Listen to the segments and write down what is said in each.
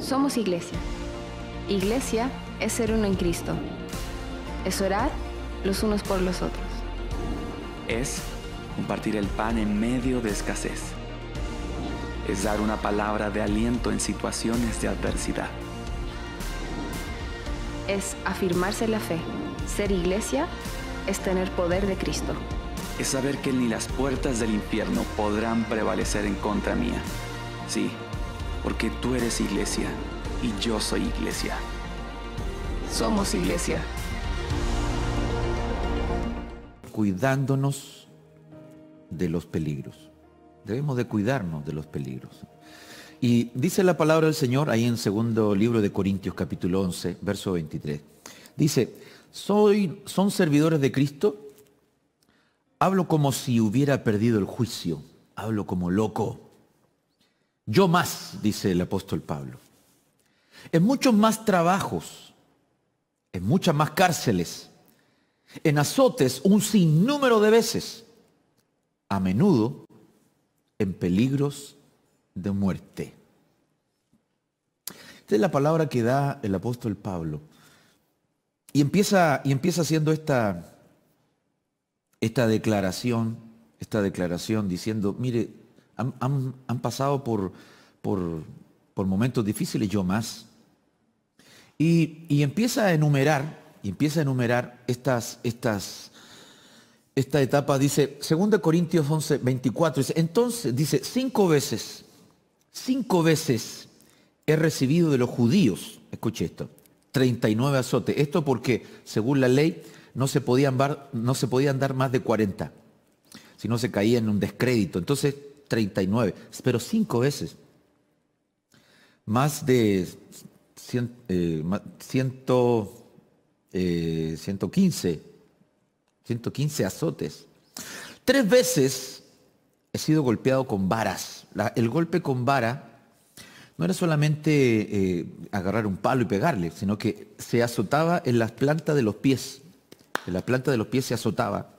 Somos iglesia. Iglesia es ser uno en Cristo. Es orar los unos por los otros. Es compartir el pan en medio de escasez. Es dar una palabra de aliento en situaciones de adversidad. Es afirmarse la fe. Ser iglesia es tener poder de Cristo. Es saber que ni las puertas del infierno podrán prevalecer en contra mía. Sí, porque tú eres iglesia y yo soy iglesia. Somos iglesia. Cuidándonos de los peligros. Debemos de cuidarnos de los peligros. Y dice la palabra del Señor ahí en segundo libro de Corintios capítulo 11, verso 23. Dice, Soy, ¿son servidores de Cristo? Hablo como si hubiera perdido el juicio. Hablo como loco. Yo más, dice el apóstol Pablo. En muchos más trabajos, en muchas más cárceles, en azotes un sinnúmero de veces, a menudo en peligros de muerte. Esta es la palabra que da el apóstol Pablo. Y empieza, y empieza haciendo esta, esta declaración, esta declaración diciendo, mire, han, pasado por, por, momentos difíciles, yo más. Y, empieza a enumerar, y empieza a enumerar estas, estas, esta etapa, dice, 2 Corintios 11, 24, dice, entonces, dice, cinco veces, cinco veces he recibido de los judíos, escuche esto, 39 azotes. Esto porque, según la ley, no se podían, no se podían dar más de 40, si no se caía en un descrédito. Entonces, 39, pero cinco veces. Más de eh, ciento, 115, eh, 115 azotes. Tres veces he sido golpeado con varas. el golpe con vara no era solamente eh, agarrar un palo y pegarle, sino que se azotaba en las plantas de los pies. En la planta de los pies se azotaba,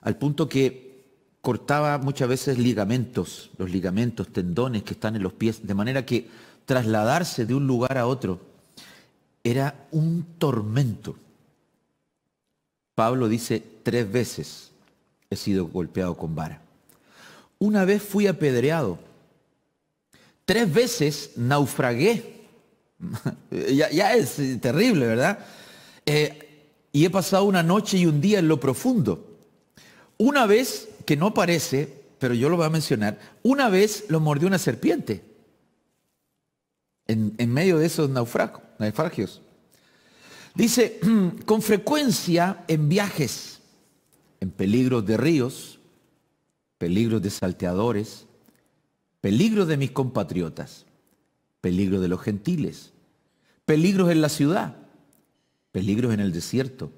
al punto que cortaba muchas veces ligamentos, los ligamentos, tendones que están en los pies, de manera que trasladarse de un lugar a otro era un tormento. Pablo dice, tres veces he sido golpeado con vara. Una vez fui apedreado. Tres veces naufragué. ya, es eh, terrible, ¿verdad? Eh, y he pasado una noche y un día en lo profundo. Una vez que no parece, pero yo lo voy a mencionar, una vez lo mordió una serpiente en, en medio de esos naufragios. Dice, con frecuencia en viajes, en peligros de ríos, peligros de salteadores, peligros de mis compatriotas, peligros de los gentiles, peligros en la ciudad, peligros en el desierto,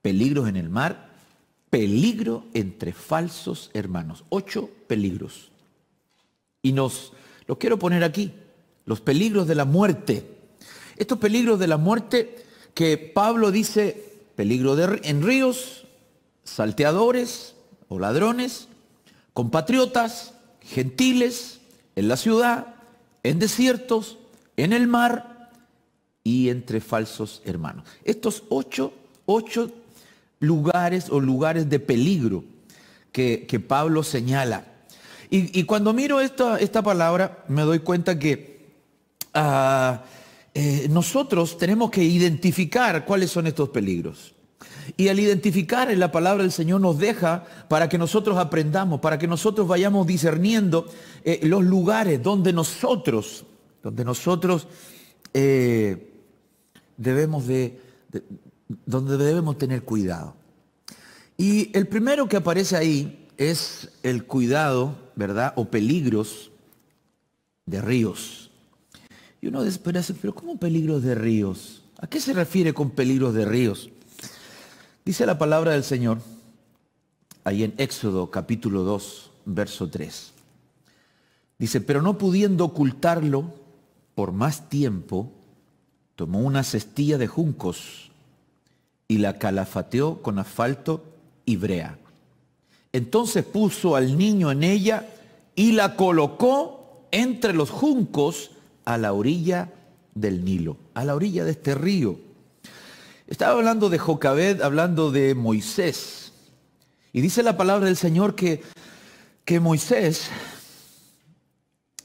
peligros en el mar peligro entre falsos hermanos. Ocho peligros. Y nos los quiero poner aquí. Los peligros de la muerte. Estos peligros de la muerte que Pablo dice, peligro de, en ríos, salteadores o ladrones, compatriotas, gentiles, en la ciudad, en desiertos, en el mar y entre falsos hermanos. Estos ocho, ocho lugares o lugares de peligro que, Pablo señala. Y, cuando miro esta, esta palabra, me doy cuenta que ah, eh, nosotros tenemos que identificar cuáles son estos peligros. Y al identificar en la palabra del Señor nos deja para que nosotros aprendamos, para que nosotros vayamos discerniendo eh, los lugares donde nosotros, donde nosotros eh, debemos de, donde debemos tener cuidado. Y el primero que aparece ahí es el cuidado, ¿verdad? O peligros de ríos. Y uno dice, pero ¿cómo peligros de ríos? ¿A qué se refiere con peligros de ríos? Dice la palabra del Señor ahí en Éxodo capítulo 2, verso 3. Dice, pero no pudiendo ocultarlo por más tiempo, tomó una cestilla de juncos y la calafateó con asfalto y brea. Entonces puso al niño en ella y la colocó entre los juncos a la orilla del Nilo, a la orilla de este río. Estaba hablando de Jocabed, hablando de Moisés. Y dice la palabra del Señor que, que Moisés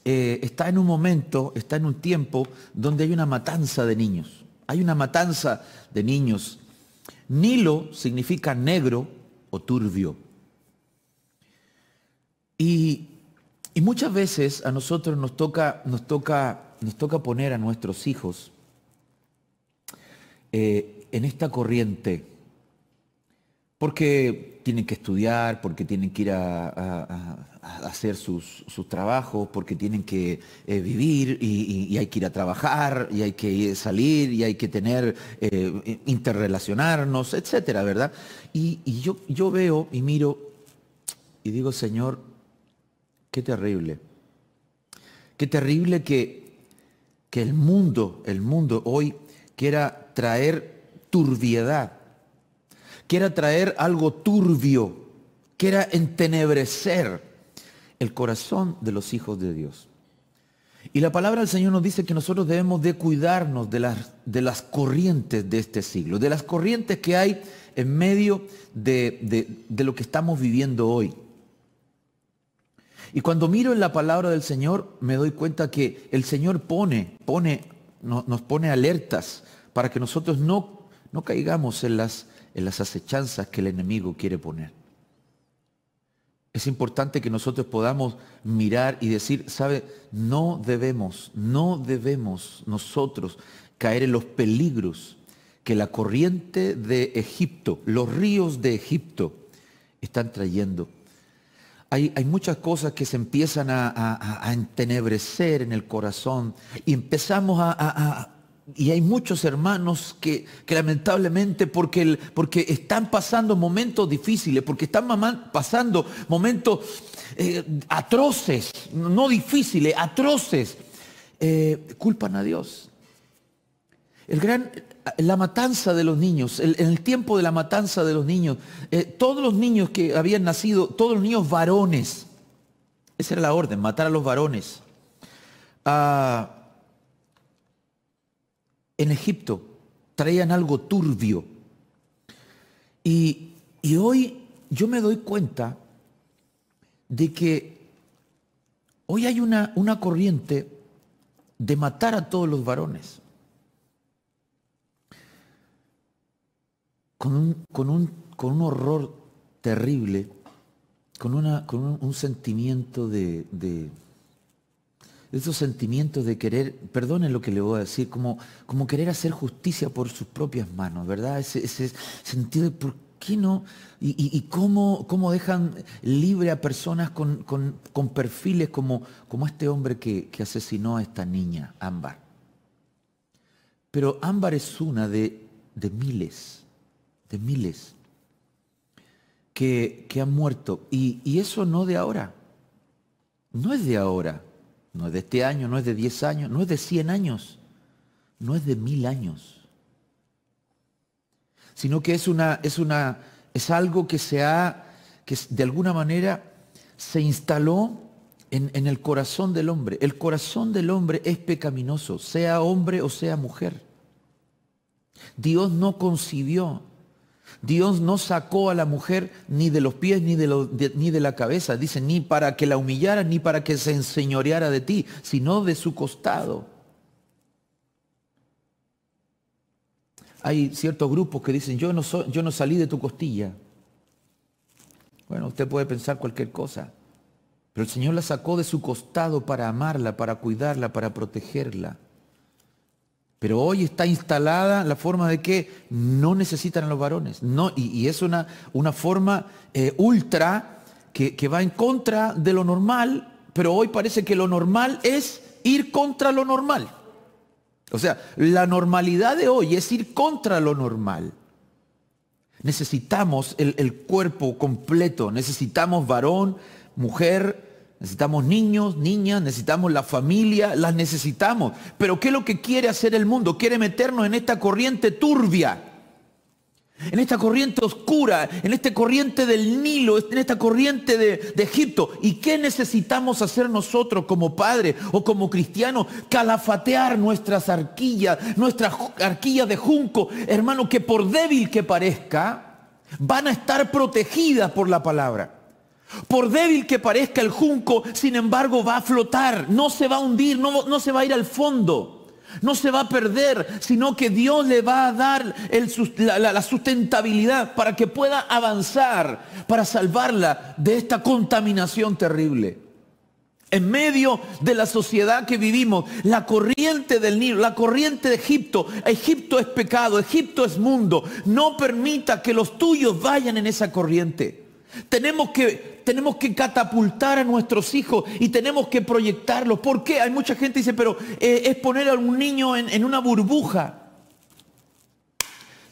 eh, está en un momento, está en un tiempo donde hay una matanza de niños. Hay una matanza de niños Nilo significa negro o turbio. Y, muchas veces a nosotros nos toca, nos toca, nos toca poner a nuestros hijos eh, en esta corriente porque tienen que estudiar, porque tienen que ir a, hacer sus, trabajos, porque tienen que eh, vivir y, hay que ir a trabajar, y hay que salir, y hay que tener, eh, interrelacionarnos, etcétera, ¿verdad? Y, yo, yo veo y miro y digo, Señor, qué terrible. Qué terrible que, que el mundo, el mundo hoy quiera traer turbiedad quiera traer algo turbio, quiera entenebrecer el corazón de los hijos de Dios. Y la palabra del Señor nos dice que nosotros debemos de cuidarnos de las, de las corrientes de este siglo, de las corrientes que hay en medio de, de, lo que estamos viviendo hoy. Y cuando miro en la palabra del Señor, me doy cuenta que el Señor pone, pone, nos pone alertas para que nosotros no, no caigamos en las en las acechanzas que el enemigo quiere poner. Es importante que nosotros podamos mirar y decir, ¿sabe? No debemos, no debemos nosotros caer en los peligros que la corriente de Egipto, los ríos de Egipto, están trayendo. Hay, muchas cosas que se empiezan a, entenebrecer en el corazón y empezamos a y hay muchos hermanos que, lamentablemente porque, porque, están pasando momentos difíciles, porque están pasando momentos eh, atroces, no difíciles, atroces, eh, culpan a Dios. El gran, la matanza de los niños, en el, tiempo de la matanza de los niños, eh, todos los niños que habían nacido, todos los niños varones, esa era la orden, matar a los varones. Ah, en Egipto, traían algo turbio. Y, hoy yo me doy cuenta de que hoy hay una, una corriente de matar a todos los varones. Con un, con con un horror terrible, con, una, con un, sentimiento de esos sentimientos de querer, perdonen lo que le voy a decir, como, como querer hacer justicia por sus propias manos, ¿verdad? Ese, sentido de por qué no, y, cómo, cómo, dejan libre a personas con, perfiles como, como, este hombre que, asesinó a esta niña, Ámbar. Pero Ámbar es una de, miles, de miles, que, han muerto. Y, y eso no de ahora, no es de ahora no es de este año, no es de 10 años, no es de 100 años, no es de mil años. Sino que es, una, es, una, es algo que se ha, que de alguna manera se instaló en, en el corazón del hombre. El corazón del hombre es pecaminoso, sea hombre o sea mujer. Dios no concibió Dios no sacó a la mujer ni de los pies ni de, ni de la cabeza, dice, ni para que la humillara, ni para que se enseñoreara de ti, sino de su costado. Hay ciertos grupos que dicen, yo no, yo no salí de tu costilla. Bueno, usted puede pensar cualquier cosa, pero el Señor la sacó de su costado para amarla, para cuidarla, para protegerla. Pero hoy está instalada la forma de que no necesitan a los varones. No, y, es una, una forma eh, ultra que, va en contra de lo normal, pero hoy parece que lo normal es ir contra lo normal. O sea, la normalidad de hoy es ir contra lo normal. Necesitamos el, cuerpo completo, necesitamos varón, mujer, Necesitamos niños, niñas, necesitamos la familia, las necesitamos. Pero ¿qué es lo que quiere hacer el mundo? Quiere meternos en esta corriente turbia, en esta corriente oscura, en esta corriente del Nilo, en esta corriente de, Egipto. ¿Y qué necesitamos hacer nosotros como padres o como cristianos? Calafatear nuestras arquillas, nuestras arquillas de junco, hermano, que por débil que parezca, van a estar protegidas por la palabra. Por débil que parezca el junco, sin embargo va a flotar, no se va a hundir, no, no, se va a ir al fondo, no se va a perder, sino que Dios le va a dar la, la sustentabilidad para que pueda avanzar, para salvarla de esta contaminación terrible. En medio de la sociedad que vivimos, la corriente del Nilo, la corriente de Egipto, Egipto es pecado, Egipto es mundo. No permita que los tuyos vayan en esa corriente. Tenemos que tenemos que catapultar a nuestros hijos y tenemos que proyectarlos. ¿Por qué? Hay mucha gente que dice, pero eh, es poner a un niño en, en una burbuja.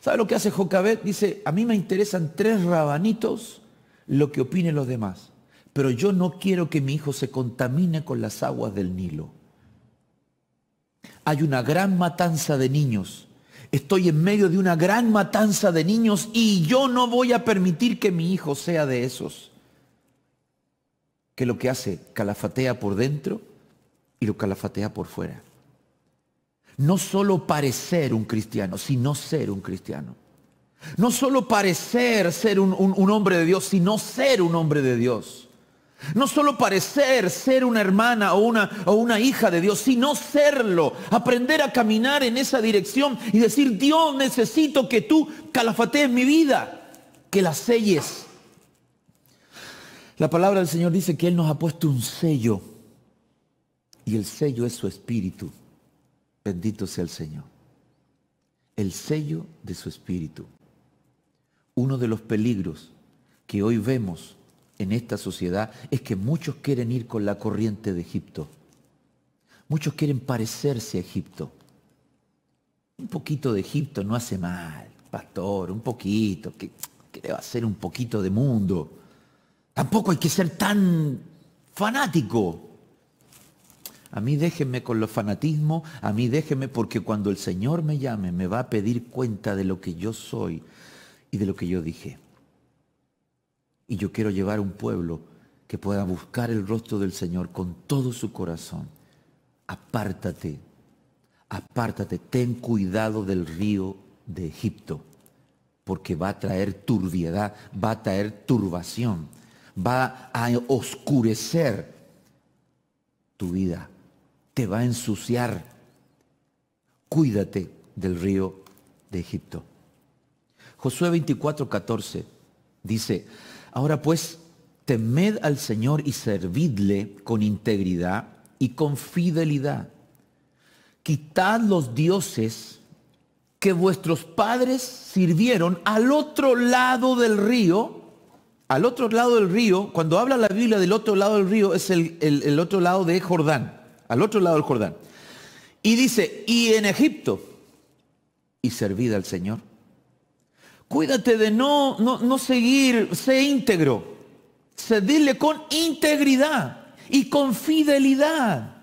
¿Sabe lo que hace Jocabet? Dice, a mí me interesan tres rabanitos lo que opinen los demás, pero yo no quiero que mi hijo se contamine con las aguas del Nilo. Hay una gran matanza de niños. Estoy en medio de una gran matanza de niños y yo no voy a permitir que mi hijo sea de esos que lo que hace calafatea por dentro y lo calafatea por fuera. No solo parecer un cristiano, sino ser un cristiano. No solo parecer ser un, hombre de Dios, sino ser un hombre de Dios. No solo parecer ser una hermana o una, o una hija de Dios, sino serlo. Aprender a caminar en esa dirección y decir, Dios, necesito que tú calafatees mi vida, que la selles la palabra del Señor dice que Él nos ha puesto un sello. Y el sello es su espíritu. Bendito sea el Señor. El sello de su espíritu. Uno de los peligros que hoy vemos en esta sociedad es que muchos quieren ir con la corriente de Egipto. Muchos quieren parecerse a Egipto. Un poquito de Egipto no hace mal, pastor, un poquito. que qué le va hacer un poquito de mundo? Tampoco hay que ser tan fanático. A mí déjenme con los fanatismos, a mí déjenme porque cuando el Señor me llame me va a pedir cuenta de lo que yo soy y de lo que yo dije. Y yo quiero llevar un pueblo que pueda buscar el rostro del Señor con todo su corazón. Apártate, apártate, ten cuidado del río de Egipto, porque va a traer turbiedad, va a traer turbación va a oscurecer tu vida, te va a ensuciar. Cuídate del río de Egipto. Josué 24, 14 dice, ahora pues, temed al Señor y servidle con integridad y con fidelidad. Quitad los dioses que vuestros padres sirvieron al otro lado del río al otro lado del río, cuando habla la Biblia del otro lado del río, es el, otro lado de Jordán, al otro lado del Jordán. Y dice, y en Egipto, y servida al Señor. Cuídate de no, no, seguir, sé íntegro, servirle con integridad y con fidelidad.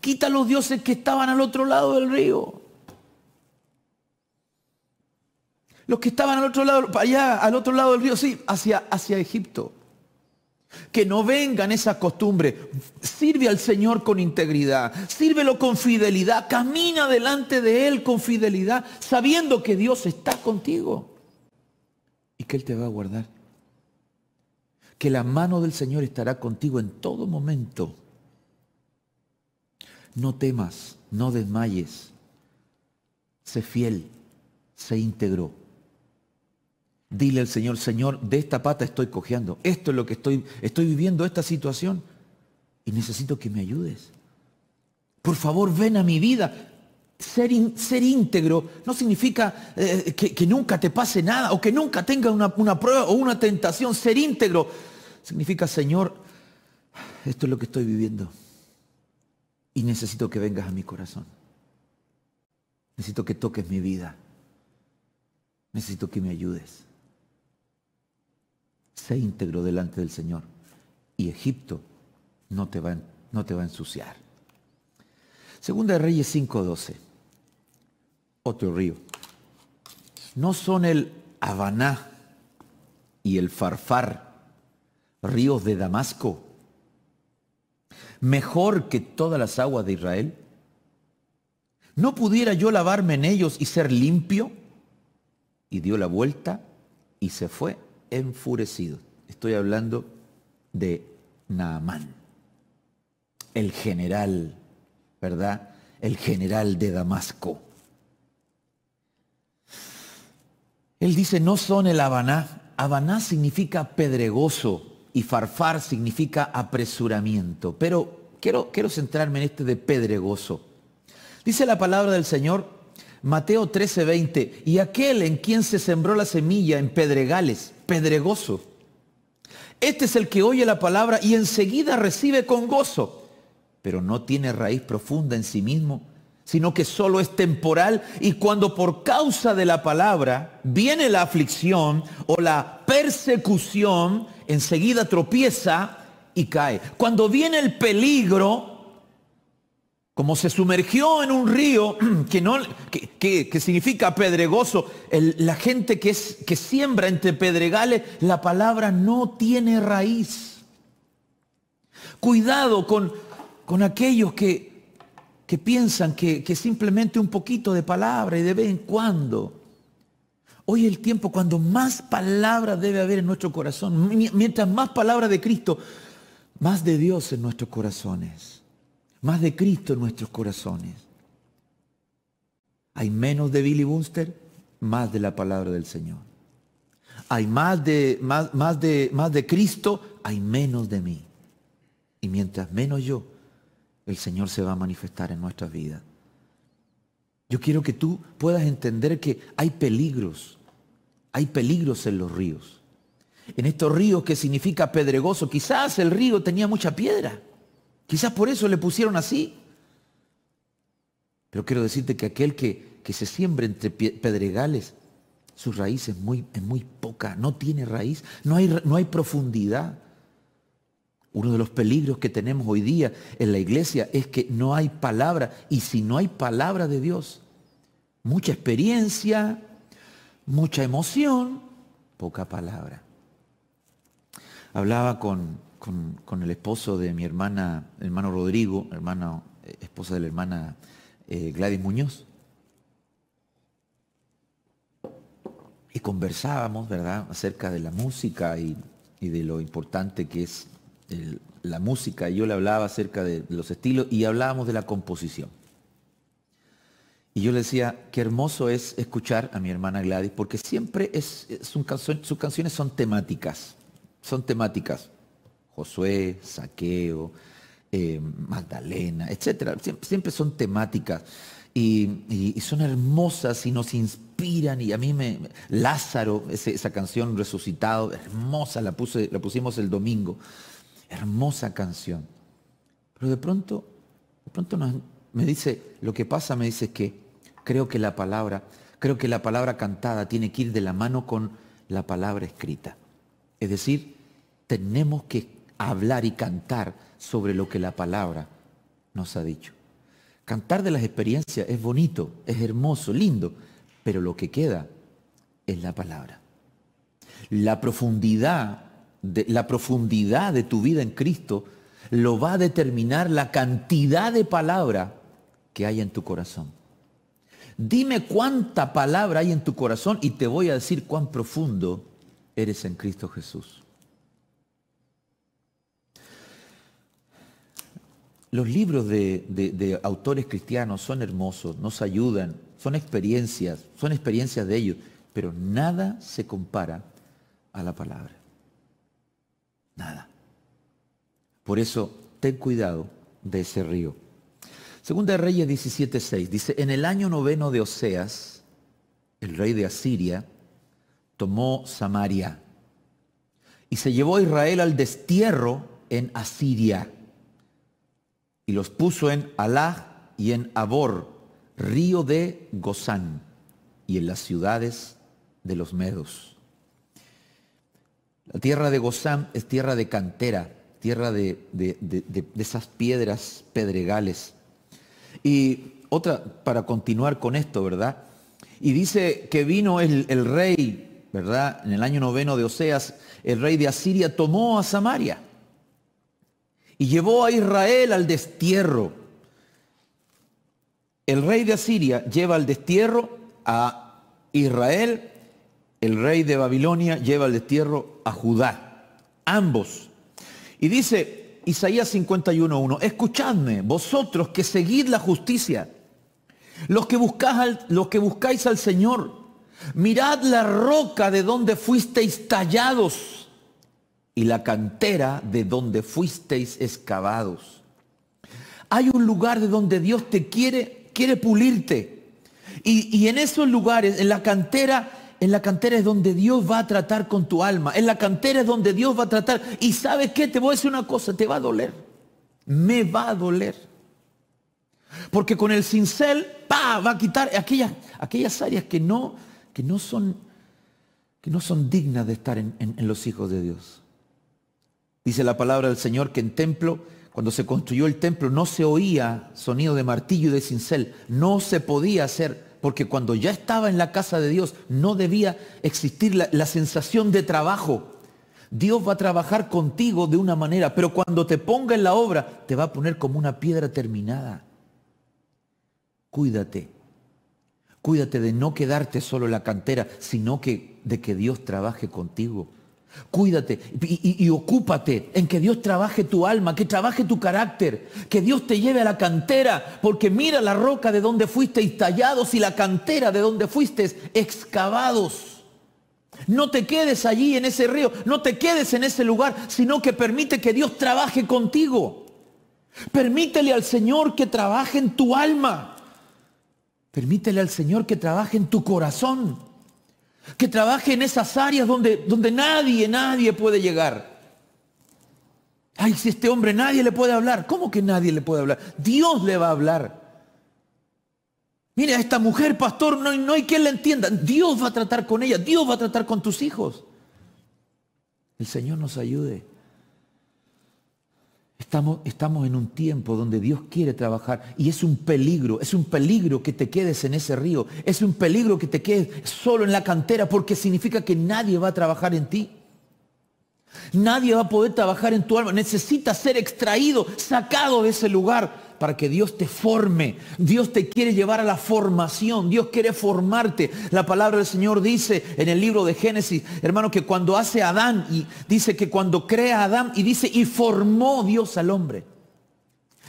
Quita los dioses que estaban al otro lado del río. Los que estaban al otro lado, allá, al otro lado del río, sí, hacia, hacia Egipto. Que no vengan esas costumbres. Sirve al Señor con integridad. Sírvelo con fidelidad. Camina delante de Él con fidelidad, sabiendo que Dios está contigo. Y que Él te va a guardar. Que la mano del Señor estará contigo en todo momento. No temas, no desmayes. Sé fiel, sé íntegro. Dile al Señor, Señor, de esta pata estoy cojeando. Esto es lo que estoy, estoy viviendo, esta situación. Y necesito que me ayudes. Por favor, ven a mi vida. Ser, ser íntegro no significa eh, que, nunca te pase nada o que nunca tengas una prueba o una tentación. Ser íntegro significa, Señor, esto es lo que estoy viviendo. Y necesito que vengas a mi corazón. Necesito que toques mi vida. Necesito que me ayudes. Se íntegro delante del Señor y Egipto no te va, no te va a ensuciar. Segunda de Reyes 5.12, otro río. No son el Habaná y el Farfar, ríos de Damasco, mejor que todas las aguas de Israel. ¿No pudiera yo lavarme en ellos y ser limpio? Y dio la vuelta y se fue enfurecido. Estoy hablando de Naamán, el general, ¿verdad? El general de Damasco. Él dice, no son el Habaná. Habaná significa pedregoso y farfar significa apresuramiento. Pero quiero, quiero centrarme en este de pedregoso. Dice la palabra del Señor Mateo 13:20 y aquel en quien se sembró la semilla en pedregales, pedregoso. Este es el que oye la palabra y enseguida recibe con gozo, pero no tiene raíz profunda en sí mismo, sino que solo es temporal y cuando por causa de la palabra viene la aflicción o la persecución, enseguida tropieza y cae. Cuando viene el peligro, como se sumergió en un río que, no, que, significa pedregoso, la gente que, es, que siembra entre pedregales, la palabra no tiene raíz. Cuidado con, con aquellos que, que piensan que, simplemente un poquito de palabra y de vez en cuando. Hoy es el tiempo cuando más palabra debe haber en nuestro corazón. Mientras más palabra de Cristo, más de Dios en nuestros corazones más de Cristo en nuestros corazones. Hay menos de Billy Bunster, más de la palabra del Señor. Hay más de, más, más de, más de Cristo, hay menos de mí. Y mientras menos yo, el Señor se va a manifestar en nuestras vidas. Yo quiero que tú puedas entender que hay peligros, hay peligros en los ríos. En estos ríos que significa pedregoso, quizás el río tenía mucha piedra. Quizás por eso le pusieron así. Pero quiero decirte que aquel que, se siembra entre pedregales, su raíz muy, es muy poca, no tiene raíz, no hay, no hay profundidad. Uno de los peligros que tenemos hoy día en la iglesia es que no hay palabra. Y si no hay palabra de Dios, mucha experiencia, mucha emoción, poca palabra. Hablaba con con, el esposo de mi hermana, hermano Rodrigo, hermano, eh, esposa de la hermana eh, Gladys Muñoz. Y conversábamos, ¿verdad?, acerca de la música y, de lo importante que es la música. y Yo le hablaba acerca de los estilos y hablábamos de la composición. Y yo le decía, qué hermoso es escuchar a mi hermana Gladys, porque siempre es, sus canciones son temáticas, son temáticas. Josué, Saqueo, eh, Magdalena, etc. Siempre, son temáticas y, son hermosas y nos inspiran y a mí me... Lázaro, esa canción resucitado, hermosa, la, puse, la pusimos el domingo. Hermosa canción. Pero de pronto, de pronto me dice, lo que pasa me dice que creo que la palabra, creo que la palabra cantada tiene que ir de la mano con la palabra escrita. Es decir, tenemos que hablar y cantar sobre lo que la palabra nos ha dicho. Cantar de las experiencias es bonito, es hermoso, lindo, pero lo que queda es la palabra. La profundidad de, la profundidad de tu vida en Cristo lo va a determinar la cantidad de palabra que hay en tu corazón. Dime cuánta palabra hay en tu corazón y te voy a decir cuán profundo eres en Cristo Jesús. Los libros de, autores cristianos son hermosos, nos ayudan, son experiencias, son experiencias de ellos, pero nada se compara a la palabra. Nada. Por eso, ten cuidado de ese río. Segunda de Reyes 17.6 dice, en el año noveno de Oseas, el rey de Asiria, tomó Samaria y se llevó a Israel al destierro en Asiria y los puso en Alá y en Abor, río de Gozán, y en las ciudades de los Medos. La tierra de Gozán es tierra de cantera, tierra de, esas piedras pedregales. Y otra, para continuar con esto, ¿verdad? Y dice que vino el, el rey, ¿verdad? En el año noveno de Oseas, el rey de Asiria tomó a Samaria y llevó a Israel al destierro. El rey de Asiria lleva al destierro a Israel, el rey de Babilonia lleva al destierro a Judá, ambos. Y dice Isaías 51.1, escuchadme, vosotros que seguid la justicia, los que, buscáis, los que buscáis al Señor, mirad la roca de donde fuisteis tallados y la cantera de donde fuisteis excavados. Hay un lugar de donde Dios te quiere, quiere pulirte. Y, en esos lugares, en la cantera, en la cantera es donde Dios va a tratar con tu alma. En la cantera es donde Dios va a tratar. Y sabes qué, te voy a decir una cosa, te va a doler. Me va a doler. Porque con el cincel, va a quitar aquellas, aquellas áreas que no, que, no son, que no son dignas de estar en los hijos de Dios. Dice la palabra del Señor que en templo, cuando se construyó el templo, no se oía sonido de martillo y de cincel. No se podía hacer, porque cuando ya estaba en la casa de Dios, no debía existir la, sensación de trabajo. Dios va a trabajar contigo de una manera, pero cuando te ponga en la obra, te va a poner como una piedra terminada. Cuídate. Cuídate de no quedarte solo en la cantera, sino que de que Dios trabaje contigo. Cuídate y, ocúpate en que Dios trabaje tu alma, que trabaje tu carácter, que Dios te lleve a la cantera, porque mira la roca de donde fuiste tallados y la cantera de donde fuiste excavados. No te quedes allí en ese río, no te quedes en ese lugar, sino que permite que Dios trabaje contigo. Permítele al Señor que trabaje en tu alma. Permítele al Señor que trabaje en tu corazón que trabaje en esas áreas donde, donde nadie, nadie puede llegar. Ay, si este hombre nadie le puede hablar. ¿Cómo que nadie le puede hablar? Dios le va a hablar. Mire, a esta mujer, pastor, no, no hay quien la entienda. Dios va a tratar con ella, Dios va a tratar con tus hijos. El Señor nos ayude. Estamos, estamos, en un tiempo donde Dios quiere trabajar y es un peligro, es un peligro que te quedes en ese río, es un peligro que te quedes solo en la cantera porque significa que nadie va a trabajar en ti. Nadie va a poder trabajar en tu alma. Necesitas ser extraído, sacado de ese lugar para que Dios te forme. Dios te quiere llevar a la formación. Dios quiere formarte. La palabra del Señor dice en el libro de Génesis, hermano, que cuando hace Adán y dice que cuando crea a Adán y dice y formó Dios al hombre.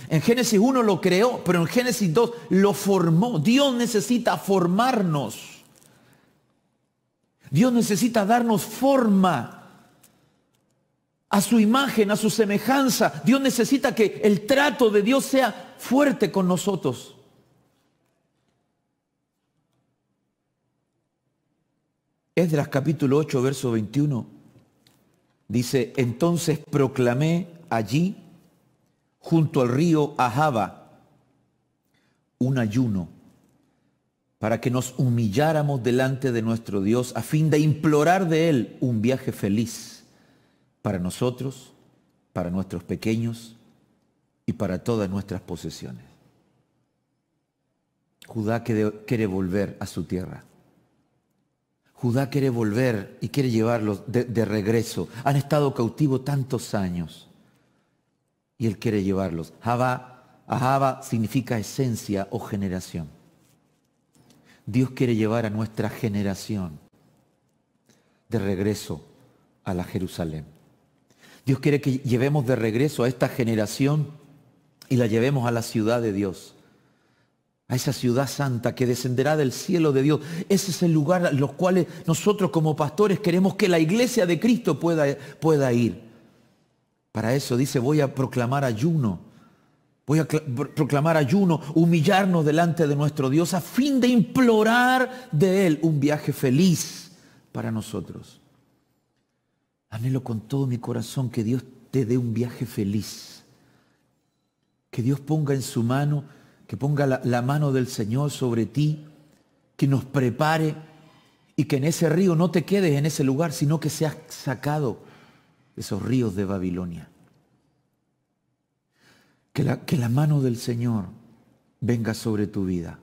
En Génesis 1 lo creó, pero en Génesis 2 lo formó. Dios necesita formarnos. Dios necesita darnos forma a su imagen, a su semejanza. Dios necesita que el trato de Dios sea fuerte con nosotros. Esdras capítulo 8, verso 21. Dice, entonces proclamé allí, junto al río Ahaba, un ayuno para que nos humilláramos delante de nuestro Dios a fin de implorar de Él un viaje feliz para nosotros, para nuestros pequeños y para todas nuestras posesiones. Judá quiere volver a su tierra. Judá quiere volver y quiere llevarlos de, regreso. Han estado cautivos tantos años y él quiere llevarlos. Java, Ahava significa esencia o generación. Dios quiere llevar a nuestra generación de regreso a la Jerusalén. Dios quiere que llevemos de regreso a esta generación y la llevemos a la ciudad de Dios, a esa ciudad santa que descenderá del cielo de Dios. Ese es el lugar a los cuales nosotros como pastores queremos que la iglesia de Cristo pueda, pueda ir. Para eso dice, voy a proclamar ayuno. Voy a proclamar ayuno, humillarnos delante de nuestro Dios a fin de implorar de Él un viaje feliz para nosotros. Anhelo con todo mi corazón que Dios te dé un viaje feliz. Que Dios ponga en su mano, que ponga la, mano del Señor sobre ti, que nos prepare y que en ese río no te quedes en ese lugar, sino que seas sacado de esos ríos de Babilonia. Que que la mano del Señor venga sobre tu vida.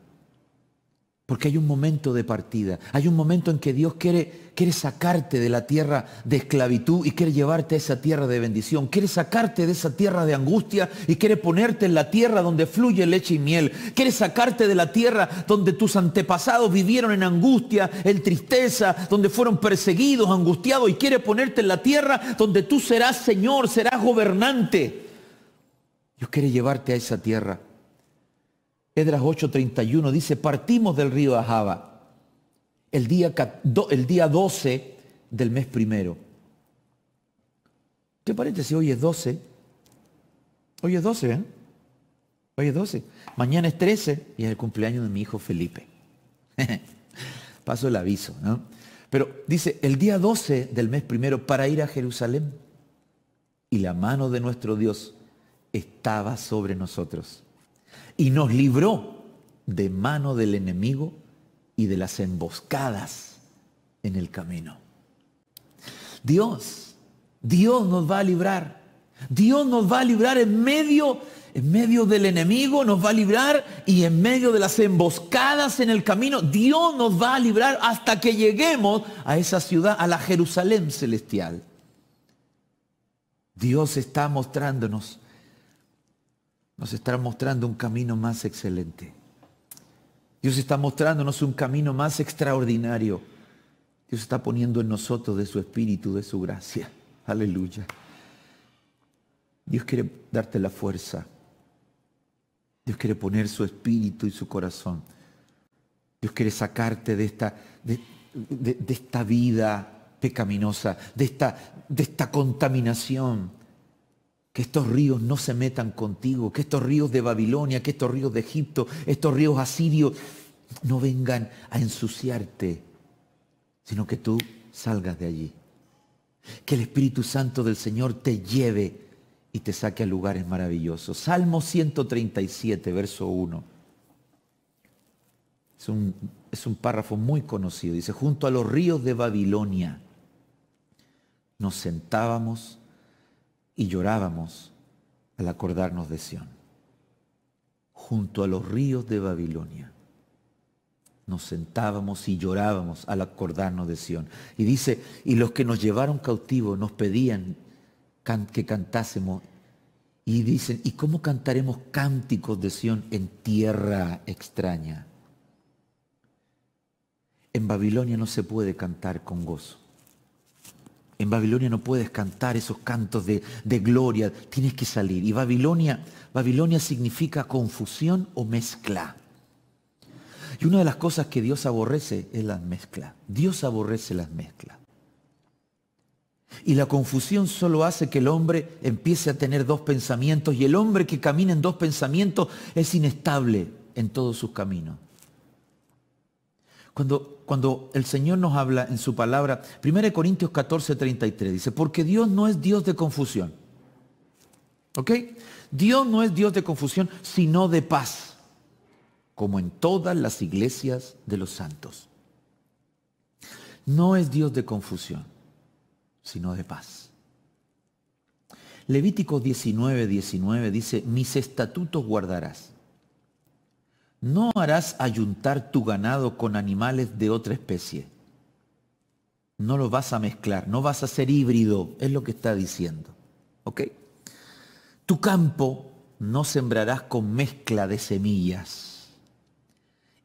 Porque hay un momento de partida, hay un momento en que Dios quiere quiere sacarte de la tierra de esclavitud y quiere llevarte a esa tierra de bendición. Quiere sacarte de esa tierra de angustia y quiere ponerte en la tierra donde fluye leche y miel. Quiere sacarte de la tierra donde tus antepasados vivieron en angustia, en tristeza, donde fueron perseguidos, angustiados y quiere ponerte en la tierra donde tú serás Señor, serás gobernante. Dios quiere llevarte a esa tierra. Edras 8:31 dice, partimos del río Java el día, el día 12 del mes primero. ¿Qué parece si hoy es 12? Hoy es 12, ¿eh? Hoy es 12. Mañana es 13 y es el cumpleaños de mi hijo Felipe. Paso el aviso, ¿no? Pero dice, el día 12 del mes primero para ir a Jerusalén. Y la mano de nuestro Dios estaba sobre nosotros. Y nos libró de mano del enemigo y de las emboscadas en el camino. Dios, Dios nos va a librar. Dios nos va a librar en medio, en medio del enemigo, nos va a librar y en medio de las emboscadas en el camino, Dios nos va a librar hasta que lleguemos a esa ciudad, a la Jerusalén celestial. Dios está mostrándonos, nos está mostrando un camino más excelente. Dios está mostrándonos un camino más extraordinario. Dios está poniendo en nosotros de su espíritu, de su gracia. Aleluya. Dios quiere darte la fuerza. Dios quiere poner su espíritu y su corazón. Dios quiere sacarte de esta, de, esta vida pecaminosa, de esta, de esta contaminación que estos ríos no se metan contigo, que estos ríos de Babilonia, que estos ríos de Egipto, estos ríos asirios no vengan a ensuciarte, sino que tú salgas de allí. Que el Espíritu Santo del Señor te lleve y te saque a lugares maravillosos. Salmo 137, verso 1. Es un, es un párrafo muy conocido. Dice, junto a los ríos de Babilonia nos sentábamos y llorábamos al acordarnos de Sión. Junto a los ríos de Babilonia nos sentábamos y llorábamos al acordarnos de Sión. Y dice, y los que nos llevaron cautivos nos pedían que cantásemos. Y dicen, ¿y cómo cantaremos cánticos de Sión en tierra extraña? En Babilonia no se puede cantar con gozo. En Babilonia no puedes cantar esos cantos de, gloria, tienes que salir. Y Babilonia, Babilonia significa confusión o mezcla. Y una de las cosas que Dios aborrece es la mezcla. Dios aborrece las mezclas. Y la confusión solo hace que el hombre empiece a tener dos pensamientos y el hombre que camina en dos pensamientos es inestable en todos sus caminos. Cuando, el Señor nos habla en su palabra, 1 Corintios 14, 33 dice, porque Dios no es Dios de confusión. ¿Ok? Dios no es Dios de confusión, sino de paz, como en todas las iglesias de los santos. No es Dios de confusión, sino de paz. Levítico 19, 19 dice, mis estatutos guardarás no harás ayuntar tu ganado con animales de otra especie. No lo vas a mezclar, no vas a ser híbrido, es lo que está diciendo. ¿Ok? Tu campo no sembrarás con mezcla de semillas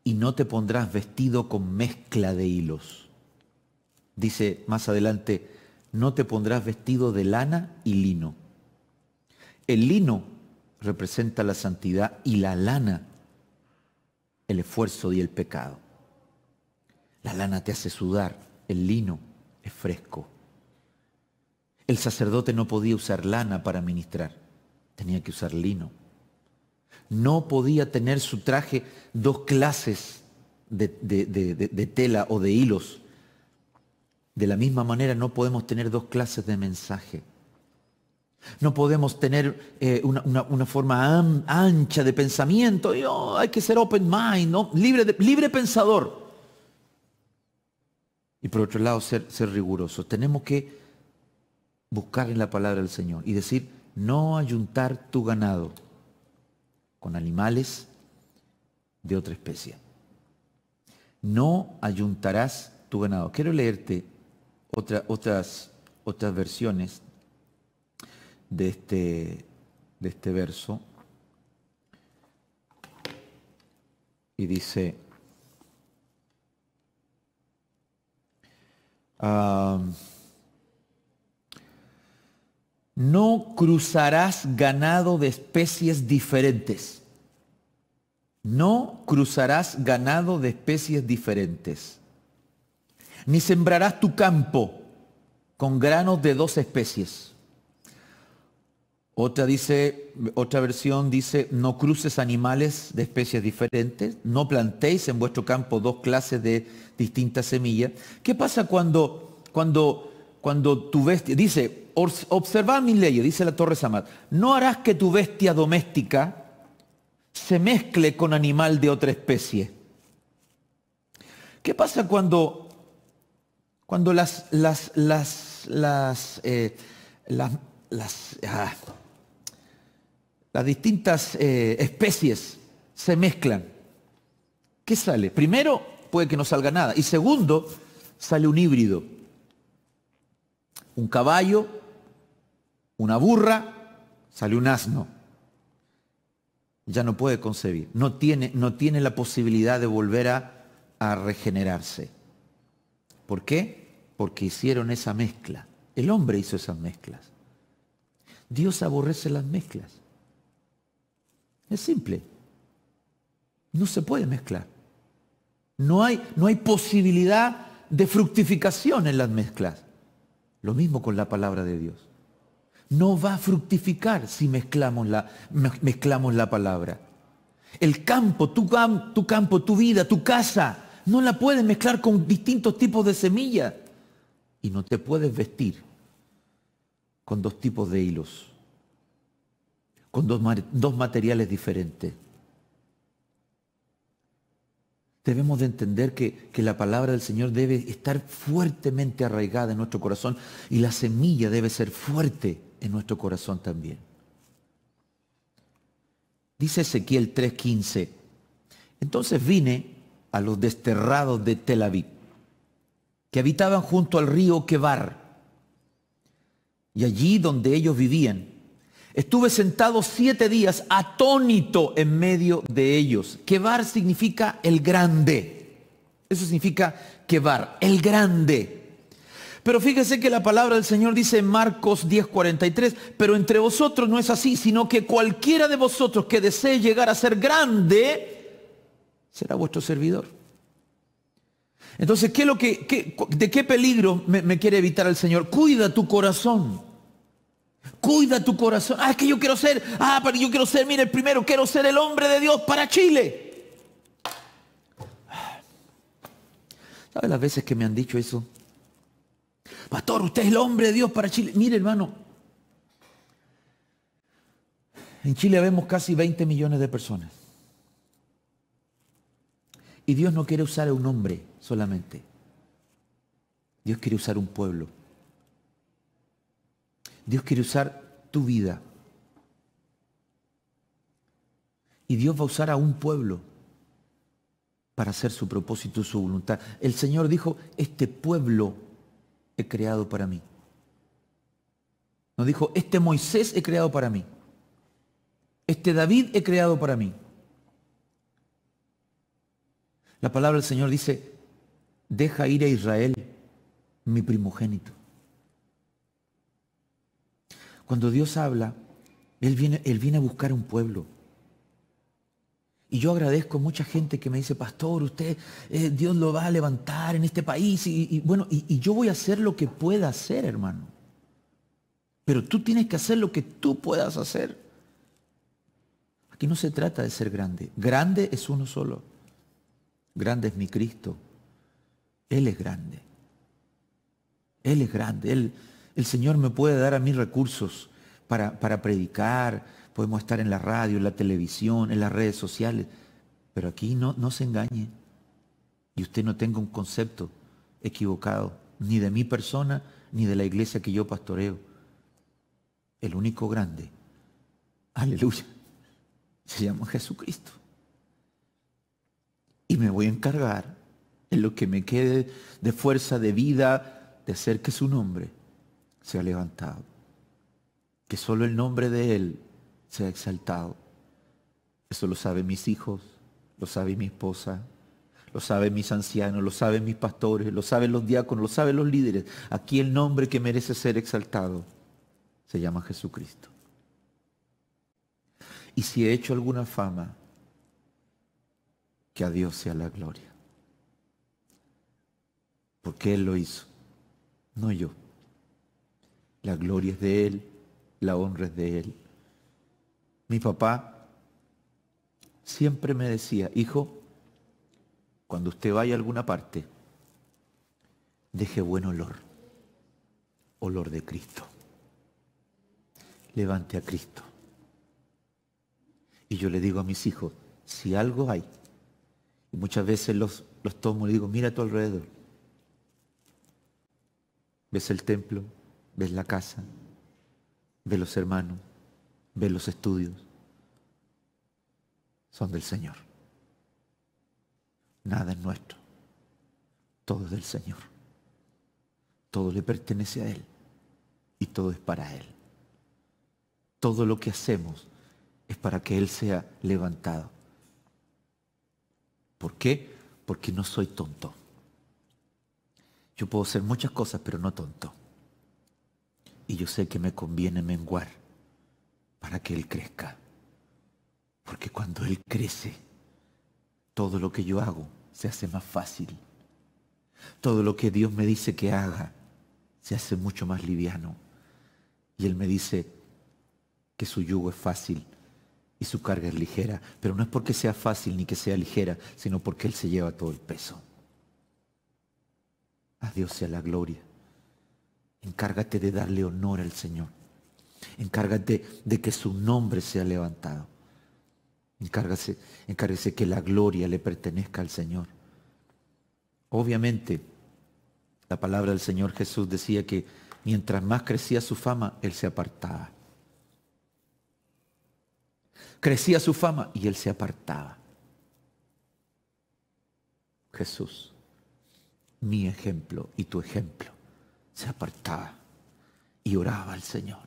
y no te pondrás vestido con mezcla de hilos. Dice más adelante, no te pondrás vestido de lana y lino. El lino representa la santidad y la lana el esfuerzo y el pecado. La lana te hace sudar, el lino es fresco. El sacerdote no podía usar lana para ministrar, tenía que usar lino. No podía tener su traje dos clases de, de tela o de hilos. De la misma manera no podemos tener dos clases de mensaje. No podemos tener eh, una, forma ancha de pensamiento. Oh, hay que ser open mind, ¿no? libre, libre pensador. Y por otro lado, ser, ser riguroso Tenemos que buscar en la palabra del Señor y decir, no ayuntar tu ganado con animales de otra especie. No ayuntarás tu ganado. Quiero leerte otras, otras versiones de este, de este verso. Y dice, ah, no cruzarás ganado de especies diferentes. No cruzarás ganado de especies diferentes. Ni sembrarás tu campo con granos de dos especies otra, dice, otra versión dice, no cruces animales de especies diferentes, no plantéis en vuestro campo dos clases de distintas semillas. ¿Qué pasa cuando, cuando, cuando tu bestia, dice, observad mis leyes, dice la Torre Samad, no harás que tu bestia doméstica se mezcle con animal de otra especie. ¿Qué pasa cuando, cuando las, las, las, las, eh, las, las ah, las distintas eh, especies se mezclan. ¿Qué sale? Primero, puede que no salga nada. Y segundo, sale un híbrido. Un caballo, una burra, sale un asno. Ya no puede concebir. No tiene, no tiene la posibilidad de volver a regenerarse. ¿Por qué? Porque hicieron esa mezcla. El hombre hizo esas mezclas. Dios aborrece las mezclas. Es simple. No se puede mezclar. No hay, no hay posibilidad de fructificación en las mezclas. Lo mismo con la palabra de Dios. No va a fructificar si mezclamos la, mezclamos la palabra. El campo, tu, tu campo, tu vida, tu casa, no la puedes mezclar con distintos tipos de semillas. Y no te puedes vestir con dos tipos de hilos con dos, materiales diferentes. Debemos de entender que, que, la palabra del Señor debe estar fuertemente arraigada en nuestro corazón y la semilla debe ser fuerte en nuestro corazón también. Dice Ezequiel 3:15, entonces vine a los desterrados de Tel Aviv, que habitaban junto al río Kebar y allí donde ellos vivían, Estuve sentado siete días atónito en medio de ellos. Quebar significa el grande. Eso significa quebar, el grande. Pero fíjese que la palabra del Señor dice en Marcos 10:43, pero entre vosotros no es así, sino que cualquiera de vosotros que desee llegar a ser grande, será vuestro servidor. Entonces, ¿qué lo que, ¿de qué peligro me quiere evitar el Señor? Cuida tu corazón. Cuida tu corazón. Ah, es que yo quiero ser, ah, pero yo quiero ser, mire, el primero, quiero ser el hombre de Dios para Chile. ¿Sabes las veces que me han dicho eso? Pastor, usted es el hombre de Dios para Chile. Mire, hermano, en Chile vemos casi 20 millones de personas. Y Dios no quiere usar a un hombre solamente. Dios quiere usar un pueblo. Dios quiere usar tu vida. Y Dios va a usar a un pueblo para hacer su propósito, su voluntad. El Señor dijo, este pueblo he creado para mí. No dijo, este Moisés he creado para mí. Este David he creado para mí. La palabra del Señor dice, deja ir a Israel, mi primogénito. Cuando Dios habla, Él viene, Él viene a buscar un pueblo. Y yo agradezco a mucha gente que me dice, pastor, usted, eh, Dios lo va a levantar en este país. Y, bueno, y, y yo voy a hacer lo que pueda hacer, hermano. Pero tú tienes que hacer lo que tú puedas hacer. Aquí no se trata de ser grande. Grande es uno solo. Grande es mi Cristo. Él es grande. Él es grande. Él, el Señor me puede dar a mí recursos para, para predicar, podemos estar en la radio, en la televisión, en las redes sociales, pero aquí no, no se engañe y usted no tenga un concepto equivocado, ni de mi persona, ni de la iglesia que yo pastoreo. El único grande, aleluya, se llama Jesucristo. Y me voy a encargar, en lo que me quede de fuerza, de vida, de hacer que su nombre se ha levantado. Que solo el nombre de Él sea exaltado. Eso lo saben mis hijos, lo sabe mi esposa, lo saben mis ancianos, lo saben mis pastores, lo saben los diáconos, lo saben los líderes. Aquí el nombre que merece ser exaltado se llama Jesucristo. Y si he hecho alguna fama, que a Dios sea la gloria. Porque Él lo hizo, no yo la gloria es de Él, la honra es de Él. Mi papá siempre me decía, hijo, cuando usted vaya a alguna parte, deje buen olor, olor de Cristo. Levante a Cristo. Y yo le digo a mis hijos, si algo hay, y muchas veces los, tomo y digo, mira a tu alrededor. ¿Ves el templo? ves la casa, ves los hermanos, ves los estudios. Son del Señor. Nada es nuestro. Todo es del Señor. Todo le pertenece a Él y todo es para Él. Todo lo que hacemos es para que Él sea levantado. ¿Por qué? Porque no soy tonto. Yo puedo hacer muchas cosas, pero no tonto y yo sé que me conviene menguar para que Él crezca. Porque cuando Él crece, todo lo que yo hago se hace más fácil. Todo lo que Dios me dice que haga se hace mucho más liviano. Y Él me dice que su yugo es fácil y su carga es ligera. Pero no es porque sea fácil ni que sea ligera, sino porque Él se lleva todo el peso. A Dios sea la gloria. Encárgate de darle honor al Señor. Encárgate de que su nombre sea levantado. Encárgase, que la gloria le pertenezca al Señor. Obviamente, la palabra del Señor Jesús decía que mientras más crecía su fama, Él se apartaba. Crecía su fama y Él se apartaba. Jesús, mi ejemplo y tu ejemplo se apartaba y oraba al Señor.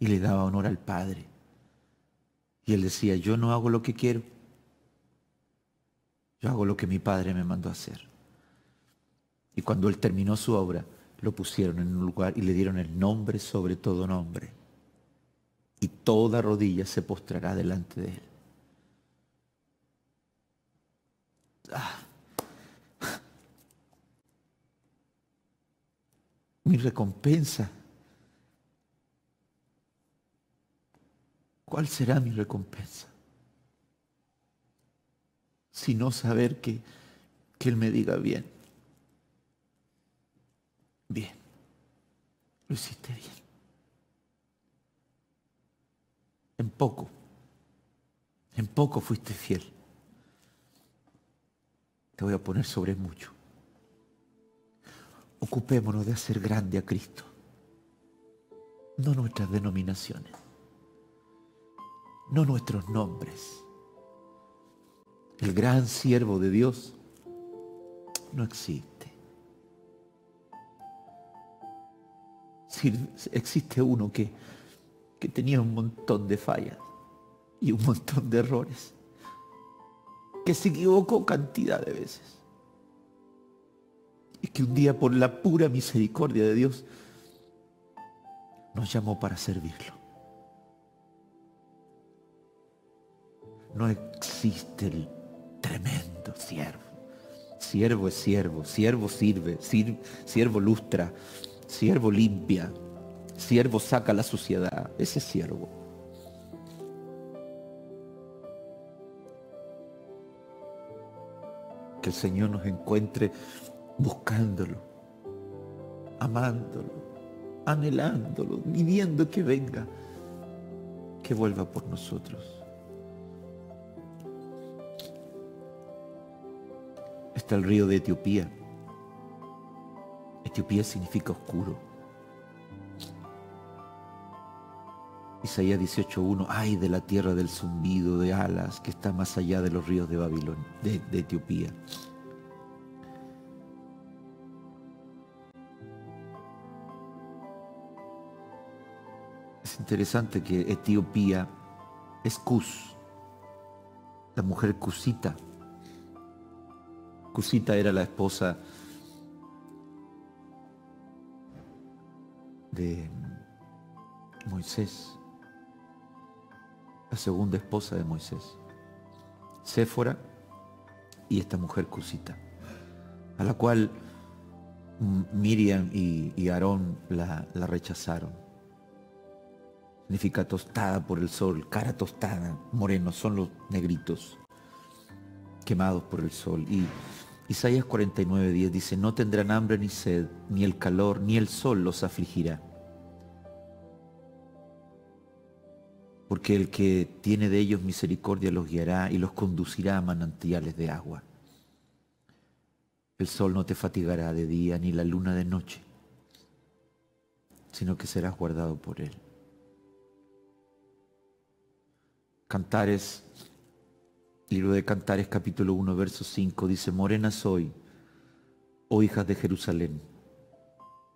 Y le daba honor al Padre. Y él decía, yo no hago lo que quiero. Yo hago lo que mi Padre me mandó a hacer. Y cuando él terminó su obra, lo pusieron en un lugar y le dieron el nombre sobre todo nombre. Y toda rodilla se postrará delante de él. mi recompensa? ¿Cuál será mi recompensa? Si no saber que, que Él me diga bien. Bien, lo hiciste bien. En poco, en poco fuiste fiel. Te voy a poner sobre mucho ocupémonos de hacer grande a Cristo, no nuestras denominaciones, no nuestros nombres. El gran siervo de Dios no existe. existe uno que, que tenía un montón de fallas y un montón de errores, que se equivocó cantidad de veces y que un día por la pura misericordia de Dios nos llamó para servirlo. No existe el tremendo siervo. Siervo es siervo, siervo sirve, siervo lustra, siervo limpia, siervo saca la suciedad. Ese es siervo. Que el Señor nos encuentre buscándolo, amándolo, anhelándolo, pidiendo que venga, que vuelva por nosotros. Está el río de Etiopía. Etiopía significa oscuro. Isaías 18.1, ay de la tierra del zumbido de alas que está más allá de los ríos de Babilonia, de Etiopía. interesante que Etiopía es Cus, la mujer Cusita. Cusita era la esposa de Moisés, la segunda esposa de Moisés, Séfora y esta mujer Cusita, a la cual Miriam y, Aarón la rechazaron significa tostada por el sol, cara tostada, moreno, son los negritos, quemados por el sol. Y Isaías 49, dice, no tendrán hambre ni sed, ni el calor, ni el sol los afligirá. Porque el que tiene de ellos misericordia los guiará y los conducirá a manantiales de agua. El sol no te fatigará de día, ni la luna de noche, sino que serás guardado por él. Cantares, libro de Cantares capítulo 1, verso 5, dice, Morena soy, oh hijas de Jerusalén,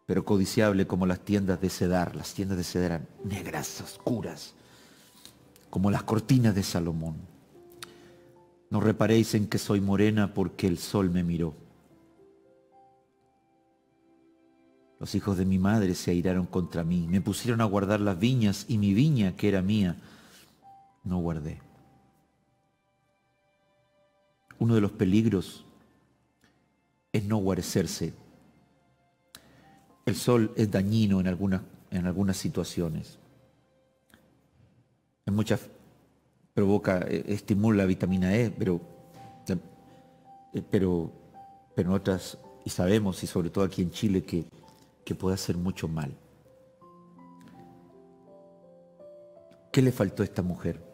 pero codiciable como las tiendas de Cedar, las tiendas de Cedar negras, oscuras, como las cortinas de Salomón. No reparéis en que soy morena porque el sol me miró. Los hijos de mi madre se airaron contra mí, me pusieron a guardar las viñas y mi viña, que era mía, no guardé. Uno de los peligros es no guarecerse. El sol es dañino en algunas, en algunas situaciones. En muchas provoca, eh, estimula vitamina E, eh, pero, pero, en otras, y sabemos, y sobre todo aquí en Chile, que, que puede hacer mucho mal. ¿Qué le faltó a esta mujer?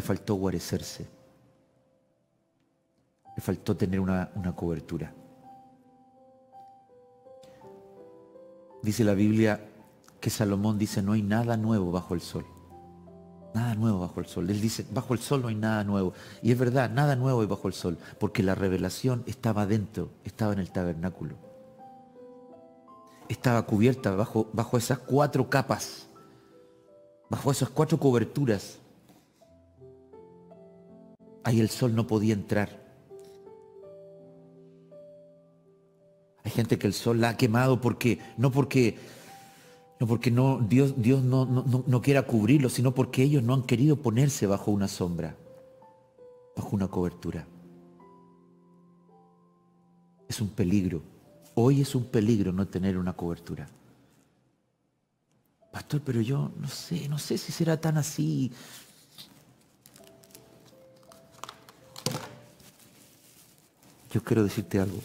le faltó guarecerse, le faltó tener una, cobertura. Dice la Biblia que Salomón dice, no hay nada nuevo bajo el sol. Nada nuevo bajo el sol. Él dice, bajo el sol no hay nada nuevo. Y es verdad, nada nuevo hay bajo el sol, porque la revelación estaba dentro, estaba en el tabernáculo. Estaba cubierta bajo, bajo esas cuatro capas, bajo esas cuatro coberturas Ahí el sol no podía entrar. Hay gente que el sol la ha quemado porque, no porque, no porque no, Dios, Dios no, no, no quiera cubrirlo, sino porque ellos no han querido ponerse bajo una sombra, bajo una cobertura. Es un peligro. Hoy es un peligro no tener una cobertura. Pastor, pero yo no sé, no sé si será tan así. yo quiero decirte algo.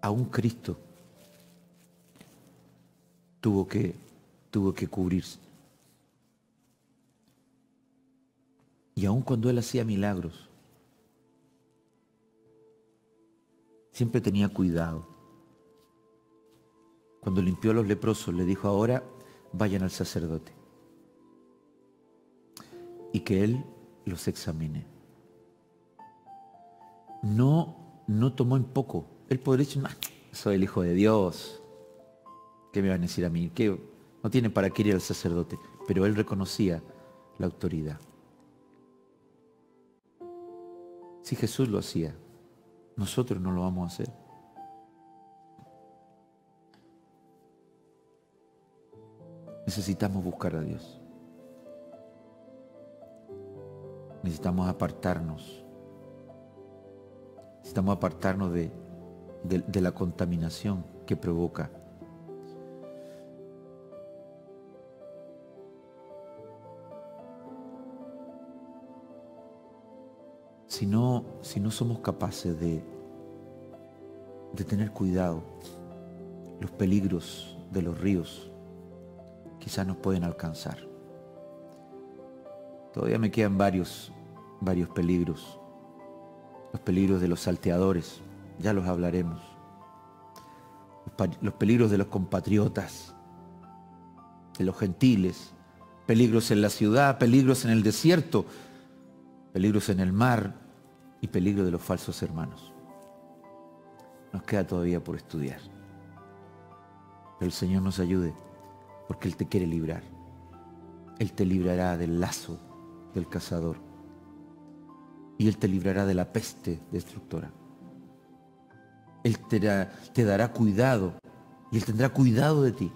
Aún Cristo tuvo que, tuvo que cubrirse. Y aun cuando él hacía milagros, siempre tenía cuidado. Cuando limpió a los leprosos, le dijo, ahora vayan al sacerdote y que Él los examine. No, no tomó en poco. Él podría decir, soy el Hijo de Dios. ¿Qué me van a decir a mí? ¿Qué? No tiene para qué ir al sacerdote. Pero Él reconocía la autoridad. Si Jesús lo hacía, nosotros no lo vamos a hacer. Necesitamos buscar a Dios. necesitamos apartarnos. Necesitamos apartarnos de, la contaminación que provoca. Si no, si no somos capaces de, de tener cuidado, los peligros de los ríos quizás nos pueden alcanzar. Todavía me quedan varios, varios peligros. Los peligros de los salteadores, ya los hablaremos. Los, peligros de los compatriotas, de los gentiles, peligros en la ciudad, peligros en el desierto, peligros en el mar y peligro de los falsos hermanos. Nos queda todavía por estudiar. Pero el Señor nos ayude, porque Él te quiere librar. Él te librará del lazo el cazador. Y Él te librará de la peste destructora. Él te, te dará cuidado y Él tendrá cuidado de ti.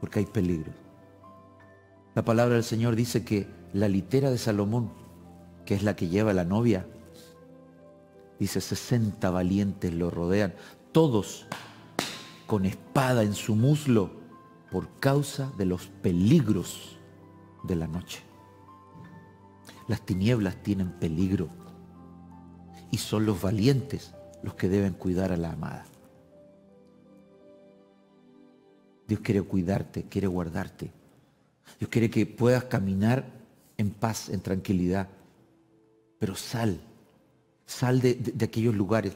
Porque hay peligro. La palabra del Señor dice que la litera de Salomón, que es la que lleva la novia, dice 60 valientes lo rodean, todos con espada en su muslo por causa de los peligros de la noche. Las tinieblas tienen peligro y son los valientes los que deben cuidar a la amada. Dios quiere cuidarte, quiere guardarte. Dios quiere que puedas caminar en paz, en tranquilidad. Pero sal, sal de, aquellos lugares.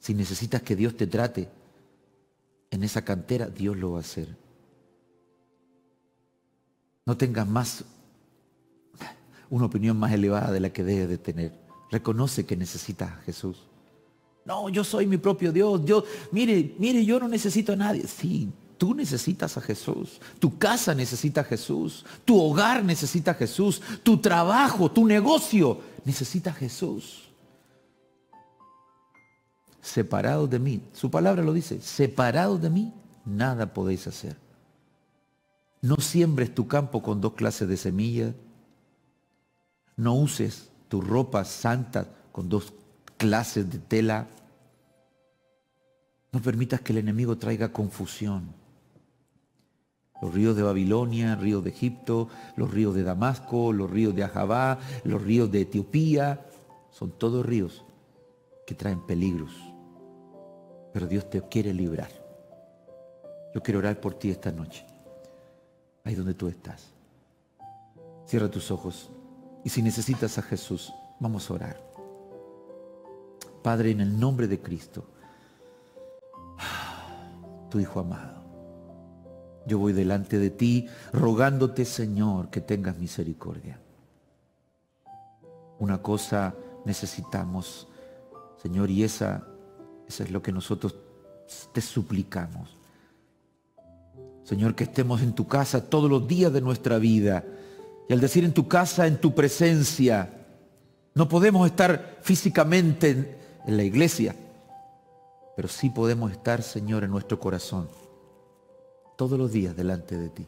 Si necesitas que Dios te trate en esa cantera, Dios lo va a hacer. No tengas más una opinión más elevada de la que debe de tener. Reconoce que necesita a Jesús. No, yo soy mi propio Dios. Yo, mire, mire, yo no necesito a nadie. Sí, tú necesitas a Jesús. Tu casa necesita a Jesús. Tu hogar necesita a Jesús. Tu trabajo, tu negocio necesita a Jesús. ...separado de mí, su palabra lo dice, ...separado de mí, nada podéis hacer. No siembres tu campo con dos clases de semillas no uses tu ropa santa con dos clases de tela. No permitas que el enemigo traiga confusión. Los ríos de Babilonia, ríos de Egipto, los ríos de Damasco, los ríos de Ajabá, los ríos de Etiopía, son todos ríos que traen peligros. Pero Dios te quiere librar. Yo quiero orar por ti esta noche, ahí donde tú estás. Cierra tus ojos. Y si necesitas a Jesús, vamos a orar. Padre, en el nombre de Cristo, tu Hijo amado, yo voy delante de ti rogándote, Señor, que tengas misericordia. Una cosa necesitamos, Señor, y esa, es lo que nosotros te suplicamos. Señor, que estemos en tu casa todos los días de nuestra vida y al decir en tu casa, en tu presencia, no podemos estar físicamente en, la iglesia, pero sí podemos estar, Señor, en nuestro corazón, todos los días delante de ti.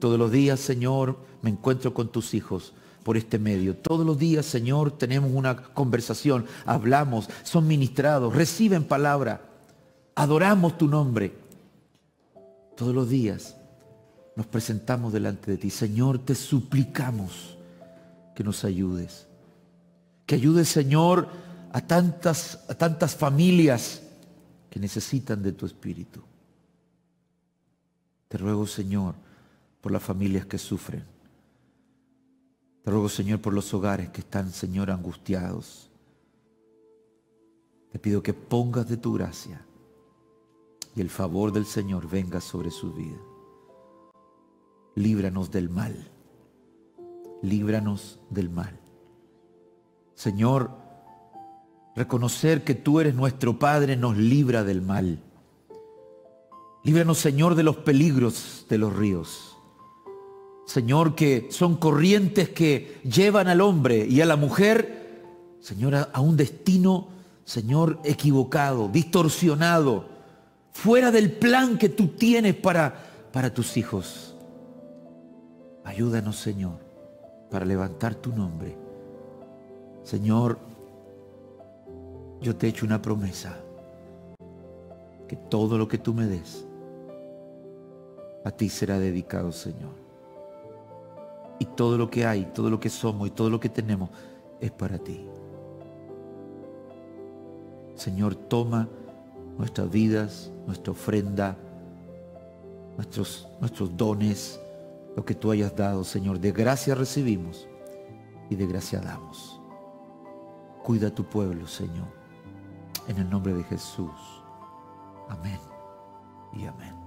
Todos los días, Señor, me encuentro con tus hijos por este medio. Todos los días, Señor, tenemos una conversación, hablamos, son ministrados, reciben palabra, adoramos tu nombre. Todos los días nos presentamos delante de ti. Señor, te suplicamos que nos ayudes. Que ayudes, Señor, a tantas, a tantas familias que necesitan de tu Espíritu. Te ruego, Señor, por las familias que sufren. Te ruego, Señor, por los hogares que están, Señor, angustiados. Te pido que pongas de tu gracia y el favor del Señor venga sobre su vida líbranos del mal. Líbranos del mal. Señor, reconocer que tú eres nuestro Padre nos libra del mal. Líbranos, Señor, de los peligros de los ríos. Señor, que son corrientes que llevan al hombre y a la mujer, Señor, a un destino, Señor, equivocado, distorsionado, fuera del plan que tú tienes para, para tus hijos. Ayúdanos, Señor, para levantar tu nombre. Señor, yo te he hecho una promesa, que todo lo que tú me des, a ti será dedicado, Señor. Y todo lo que hay, todo lo que somos y todo lo que tenemos es para ti. Señor, toma nuestras vidas, nuestra ofrenda, nuestros, nuestros dones, lo que tú hayas dado, Señor. De gracia recibimos y de gracia damos. Cuida tu pueblo, Señor. En el nombre de Jesús. Amén y amén.